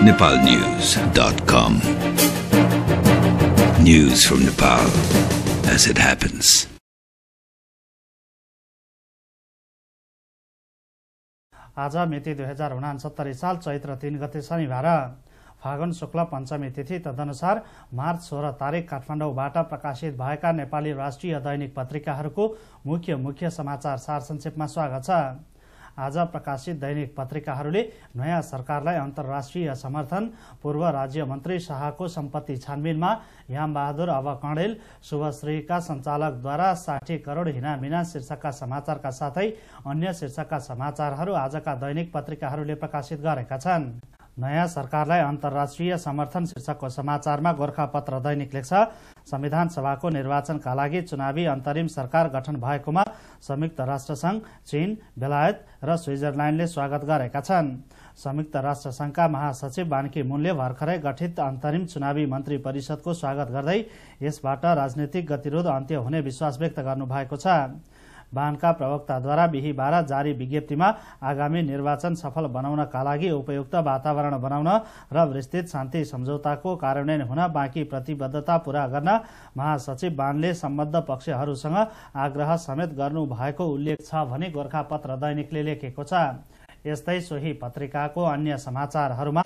nepalnews.com. News from Nepal as it happens. आज मिति दुई हजार उनासत्तरी साल चैत्र तीन गते शनिबार फागुन शुक्ल पञ्चमी तिथि तदनुसार मार्च सोह्र तारिक काठमाडौँबाट प्रकाशित भएका नेपाली राष्ट्रिय दैनिक पत्रिकाहरूको मुख्य मुख्य समाचार सार संक्षेपमा स्वागत छ आज प्रकाशित दैनिक पत्रिकाहरूले नयाँ सरकारलाई अन्तर्राष्ट्रिय समर्थन पूर्व राज्य मन्त्री शाहको सम्पत्ति छानबिनमा यामबहादुर अब कणेल शुभश्रीका सञ्चालकद्वारा साठी करोड हिनामिना शीर्षकका समाचारका साथै अन्य शीर्षकका समाचारहरू आजका दैनिक पत्रिकाहरूले प्रकाशित गरेका छन् नयाँ सरकारलाई अन्तर्राष्ट्रिय समर्थन शीर्षकको समाचारमा गोर्खापत्र दैनिक लेख्छ संविधान सभाको निर्वाचनका लागि चुनावी अन्तरिम सरकार गठन भएकोमा संयुक्त राष्ट्रसंघ चीन बेलायत र स्विजरल्याण्डले स्वागत गरेका छन् संयुक्त राष्ट्रसंघका महासचिव बानकी मुनले भर्खरै गठित अन्तरिम चुनावी मन्त्री परिषदको स्वागत गर्दै यसबाट राजनैतिक गतिरोध अन्त्य हुने विश्वास व्यक्त गर्नुभएको छ बाहनका प्रवक्ताद्वारा बिहिबार जारी विज्ञप्तिमा आगामी निर्वाचन सफल बनाउनका लागि उपयुक्त वातावरण बनाउन र विस्तृत शान्ति सम्झौताको कार्यान्वयन हुन बाँकी प्रतिबद्धता पूरा गर्न महासचिव बानले सम्बद्ध पक्षहरूसँग आग्रह समेत गर्नु भएको उल्लेख छ भने गोर्खापत्र दैनिकले लेखेको छ यस्तै सोही पत्रिकाको अन्य समाचारहरूमा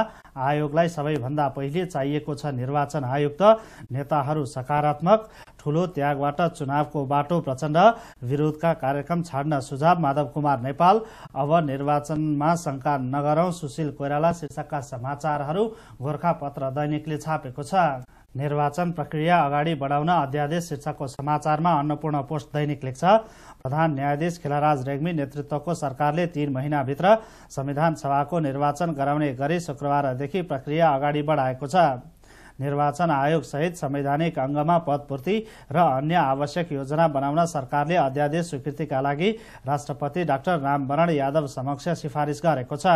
आयोगलाई सबैभन्दा पहिले चाहिएको छ निर्वाचन आयुक्त नेताहरू सकारात्मक ठूलो त्यागबाट चुनावको बाटो प्रचण्ड विरोधका कार्यक्रम छाड्न सुझाव माधव कुमार नेपाल अब निर्वाचनमा शंका नगरौं सुशील कोइराला शीर्षकका समाचारहरू गोर्खापत्र दैनिकले छापेको छ निर्वाचन प्रक्रिया अगाडि बढाउन अध्यादेश शीर्षकको समाचारमा अन्नपूर्ण पोस्ट दैनिक लेख्छ प्रधान न्यायाधीश खिलाराज रेग्मी नेतृत्वको सरकारले तीन महिनाभित्र संविधान सभाको निर्वाचन गराउने गरी शुक्रबारदेखि प्रक्रिया अगाडि बढाएको छ निर्वाचन आयोग सहित संवैधानिक अंगमा पदपूर्ति र अन्य आवश्यक योजना बनाउन सरकारले अध्यादेश स्वीकृतिका लागि राष्ट्रपति डाक्टर रामवरण यादव समक्ष सिफारिस गरेको छ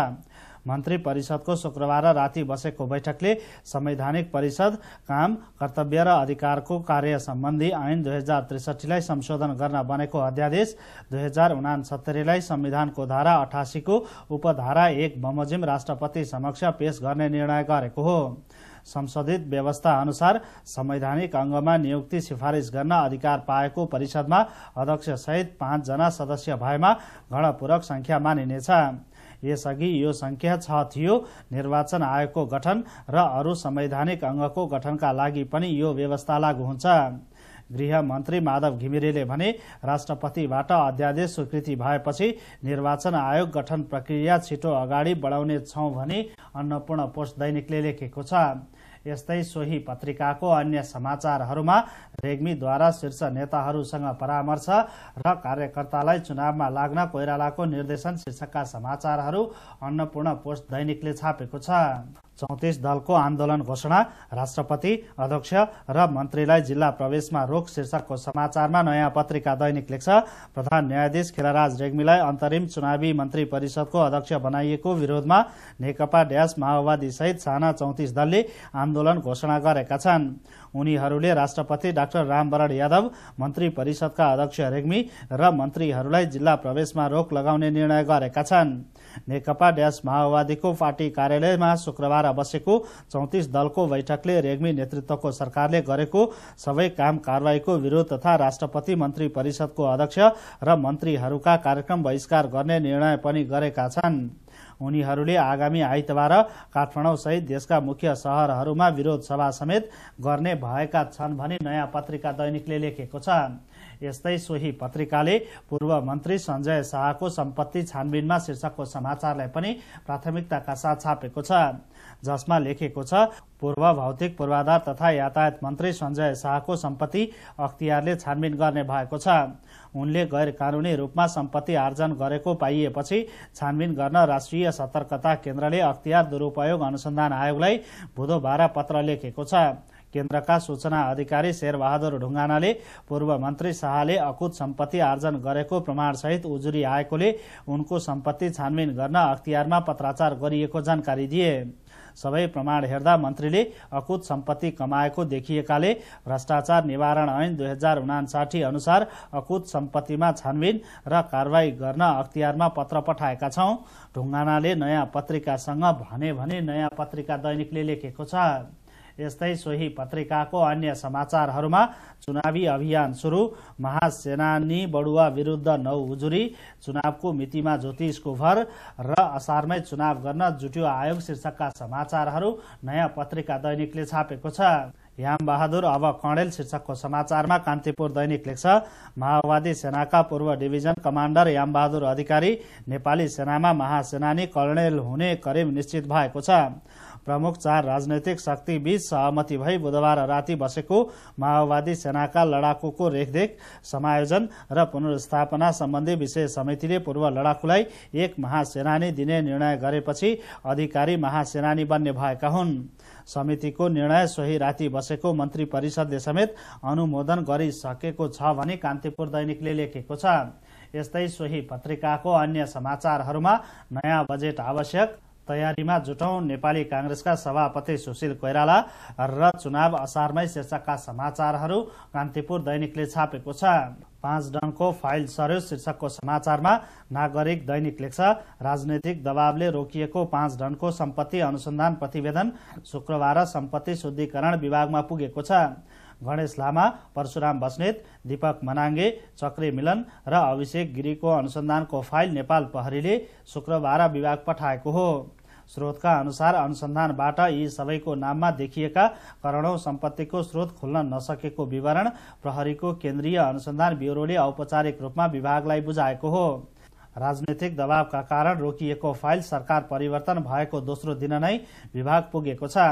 मन्त्री परिषदको शुक्रबार राति बसेको बैठकले संवैधानिक परिषद काम कर्तव्य र अधिकारको कार्य सम्बन्धी ऐन दुई हजार त्रिसठीलाई संशोधन गर्न बनेको अध्यादेश दुई हजार उनासत्तरीलाई संविधानको धारा अठासीको उपधारा एक बमोजिम राष्ट्रपति समक्ष पेश गर्ने निर्णय गरेको हो संशोधित व्यवस्था अनुसार संवैधानिक अंगमा नियुक्ति सिफारिस गर्न अधिकार पाएको परिषदमा अध्यक्ष अध्यक्षसहित पाँचजना सदस्य भएमा गणपूरक संख्या मानिनेछ यसअघि यो संख्या छ थियो निर्वाचन आयोगको गठन र अरू संवैधानिक अङ्गको गठनका लागि पनि यो व्यवस्था लागू हुन्छ गृहमन्त्री माधव घिमिरेले भने राष्ट्रपतिबाट अध्यादेश स्वीकृति भएपछि निर्वाचन आयोग गठन प्रक्रिया छिटो अगाडि बढाउने छौँ भने अन्नपूर्ण पोस्ट दैनिकले लेखेको छ यस्तै सोही पत्रिकाको अन्य समाचारहरूमा रेग्मीद्वारा शीर्ष नेताहरूसँग परामर्श र कार्यकर्तालाई चुनावमा लाग्न कोइरालाको निर्देशन शीर्षकका समाचारहरू अन्नपूर्ण पोस्ट दैनिकले छापेको छ चौतिस दलको आन्दोलन घोषणा राष्ट्रपति अध्यक्ष र मन्त्रीलाई जिल्ला प्रवेशमा रोक शीर्षकको समाचारमा नयाँ पत्रिका दैनिक लेख्छ प्रधान न्यायाधीश खेलाराज रेग्मीलाई अन्तरिम चुनावी मन्त्री परिषदको अध्यक्ष बनाइएको विरोधमा नेकपा ड्यास माओवादी सहित साना चौतिस दलले आन्दोलन आन्दोलन घोषणा गरेका छन् उनीहरूले राष्ट्रपति डाक्टर रामवरण यादव मन्त्री परिषदका अध्यक्ष रेग्मी र मन्त्रीहरूलाई जिल्ला प्रवेशमा रोक लगाउने निर्णय गरेका छन् नेकपा ड्यास माओवादीको पार्टी कार्यालयमा शुक्रबार बसेको चौतिस दलको बैठकले रेग्मी नेतृत्वको सरकारले गरेको सबै काम कारवाहीको विरोध तथा राष्ट्रपति मन्त्री परिषदको अध्यक्ष र मन्त्रीहरूका कार्यक्रम बहिष्कार गर्ने निर्णय पनि गरेका छन् उनीहरूले आगामी आइतबार काठमाडौँ सहित देशका मुख्य सहरहरूमा विरोध सभा समेत गर्ने भएका छन् भने नयाँ पत्रिका दैनिकले लेखेको छ यस्तै सोही पत्रिकाले पूर्व मन्त्री सञ्जय शाहको सम्पत्ति छानबिनमा शीर्षकको समाचारलाई पनि प्राथमिकताका साथ छापेको छ जसमा लेखेको छ पूर्व भौतिक पूर्वाधार तथा यातायात मन्त्री सञ्जय शाहको सम्पत्ति अख्तियारले छानबिन गर्ने भएको छ उनले गैर कानूनी रूपमा सम्पत्ति आर्जन गरेको पाइएपछि छानबिन गर्न राष्ट्रिय सतर्कता केन्द्रले अख्तियार दुरूपयोग अनुसन्धान आयोगलाई बुधबार पत्र लेखेको छ केन्द्रका सूचना अधिकारी शेरबहादुर ढुङ्गानाले पूर्व मन्त्री शाहले अकुत सम्पत्ति आर्जन गरेको प्रमाणसहित उजुरी आएकोले उनको सम्पत्ति छानबिन गर्न अख्तियारमा पत्राचार गरिएको जानकारी दिए सबै प्रमाण हेर्दा मन्त्रीले अकुत सम्पत्ति कमाएको देखिएकाले भ्रष्टाचार निवारण ऐन दुई हजार उनासाठी अनुसार अकुत सम्पत्तिमा छानबिन र कारवाही गर्न अख्तियारमा पत्र पठाएका छौं ढुङ्गानाले नयाँ पत्रिकासँग भने भने नयाँ पत्रिका दैनिकले लेखेको छ यस्तै सोही पत्रिकाको अन्य समाचारहरूमा चुनावी अभियान सुरु महासेनानी बडुवा विरुद्ध नौ उजुरी चुनावको मितिमा ज्योतिषको भर र असारमै चुनाव गर्न जुट्यो आयोग शीर्षकका समाचारहरू नयाँ पत्रिका दैनिकले छापेको छ याम बहादुर अब कणेल शीर्षकको समाचारमा कान्तिपुर दैनिक लेख्छ माओवादी सेनाका पूर्व डिभिजन कमान्डर बहादुर अधिकारी नेपाली सेनामा महासेनानी कर्णेल हुने करिब निश्चित भएको छ प्रमुख चार राजनैतिक बीच सहमति भई बुधबार राति बसेको माओवादी सेनाका लडाकुको रेखदेख समायोजन र पुनर्स्थापना सम्बन्धी विशेष समितिले पूर्व लडाकुलाई एक महासेनानी दिने निर्णय गरेपछि अधिकारी महासेनानी बन्ने भएका हुन् समितिको निर्णय सोही राति बसेको मन्त्री परिषदले समेत अनुमोदन गरिसकेको छ भने कान्तिपुर दैनिकले लेखेको छ यस्तै सोही पत्रिकाको अन्य समाचारहरूमा नयाँ बजेट आवश्यक तयारीमा जुटौं नेपाली काङ्ग्रेसका सभापति सुशील कोइराला र चुनाव असारमै शीर्षकका समाचारहरू कान्तिपुर दैनिकले छापेको छ पाँच डनको फाइल सर्यो शीर्षकको समाचारमा नागरिक दैनिक लेख्छ राजनैतिक दबावले रोकिएको पाँच डनको सम्पत्ति अनुसन्धान प्रतिवेदन शुक्रबार सम्पत्ति शुद्धिकरण विभागमा पुगेको छ गणेश लामा परशुराम बस्नेत दीपक मनाङ्गे चक्री मिलन र अभिषेक गिरीको अनुसन्धानको फाइल नेपाल प्रहरीले शुक्रबार विभाग पठाएको हो स्रोतका अनुसार अनुसन्धानबाट यी सबैको नाममा देखिएका करोडौं सम्पत्तिको स्रोत खुल्न नसकेको विवरण प्रहरीको केन्द्रीय अनुसन्धान ब्युरोले औपचारिक रूपमा विभागलाई बुझाएको हो राजनैतिक दबावका कारण रोकिएको फाइल सरकार परिवर्तन भएको दोस्रो दिन नै विभाग पुगेको छ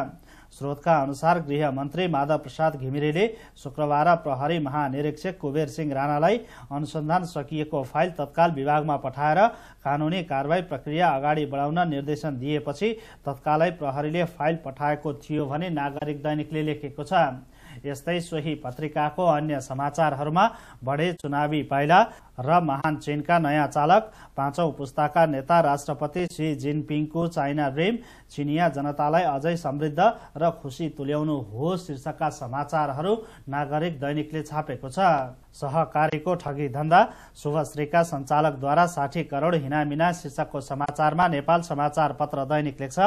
स्रोतका अनुसार गृहमन्त्री माधव प्रसाद घिमिरेले शुक्रबार प्रहरी महानिरीक्षक कुबेर सिंह राणालाई अनुसन्धान सकिएको फाइल तत्काल विभागमा पठाएर कानुनी कारवाही प्रक्रिया अगाडि बढाउन निर्देशन दिएपछि तत्कालै प्रहरीले फाइल पठाएको थियो भने नागरिक दैनिकले लेखेको छ यस्तै सोही पत्रिकाको अन्य समाचारहरूमा बढे चुनावी पाइला र महान चीनका नयाँ चालक पाँचौं पुस्ताका नेता राष्ट्रपति श्री जिनपिङको चाइना ड्रिम चिनिया जनतालाई अझै समृद्ध र खुशी तुल्याउनु हो शीर्षकका समाचारहरू नागरिक दैनिकले छापेको छ सहकारीको ठगी धन्दा शुभश्रीका सञ्चालकद्वारा साठी करोड हिनामिना शीर्षकको समाचारमा नेपाल समाचार पत्र दैनिक लेख्छ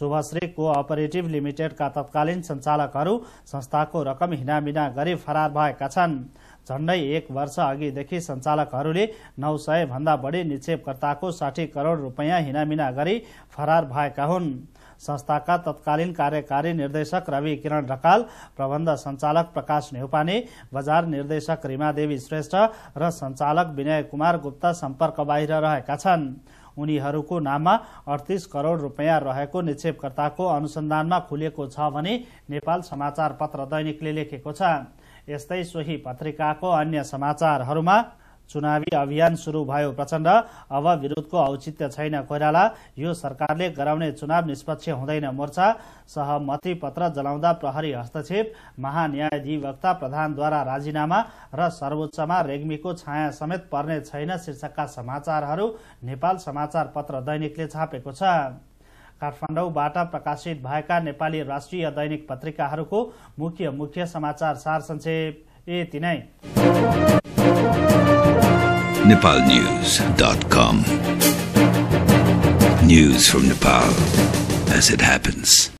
शुभश्री कोअपरेटिभ लिमिटेडका तत्कालीन सञ्चालकहरू संस्थाको रकम हिनामिना गरी फरार भएका छन् झण्डै एक वर्ष अघिदेखि सञ्चालकहरूले नौ सय भन्दा बढी निक्षेपकर्ताको साठी करोड रुपियाँ हिनामिना गरी फरार भएका हुन् संस्थाका तत्कालीन कार्यकारी निर्देशक रवि किरण ढकाल प्रबन्ध सञ्चालक प्रकाश नेउपाने बजार निर्देशक देवी श्रेष्ठ र सञ्चालक विनय कुमार गुप्ता सम्पर्क बाहिर रहेका छन् उनीहरूको नाममा अडतिस करोड रुपियाँ रहेको निक्षेपकर्ताको अनुसन्धानमा खुलेको छ भने नेपाल समाचार पत्र दैनिकले लेखेको छ यस्तै सोही पत्रिकाको अन्य समाचारहरूमा चुनावी अभियान सुरु भयो प्रचण्ड अब विरोधको औचित्य छैन कोइराला यो सरकारले गराउने चुनाव निष्पक्ष हुँदैन मोर्चा सहमति पत्र जलाउँदा प्रहरी हस्तक्षेप महान्यायाधिवक्ता प्रधानद्वारा राजीनामा र सर्वोच्चमा रेग्मीको छाया समेत पर्ने छैन शीर्षकका समाचारहरू नेपाल समाचार पत्र दैनिकले छापेको छ काठमाडौँबाट प्रकाशित भएका नेपाली राष्ट्रिय दैनिक पत्रिकाहरूको मुख्य मुख्य समाचार सार संक्षेप यति नै Nepal from Nepal as it happens.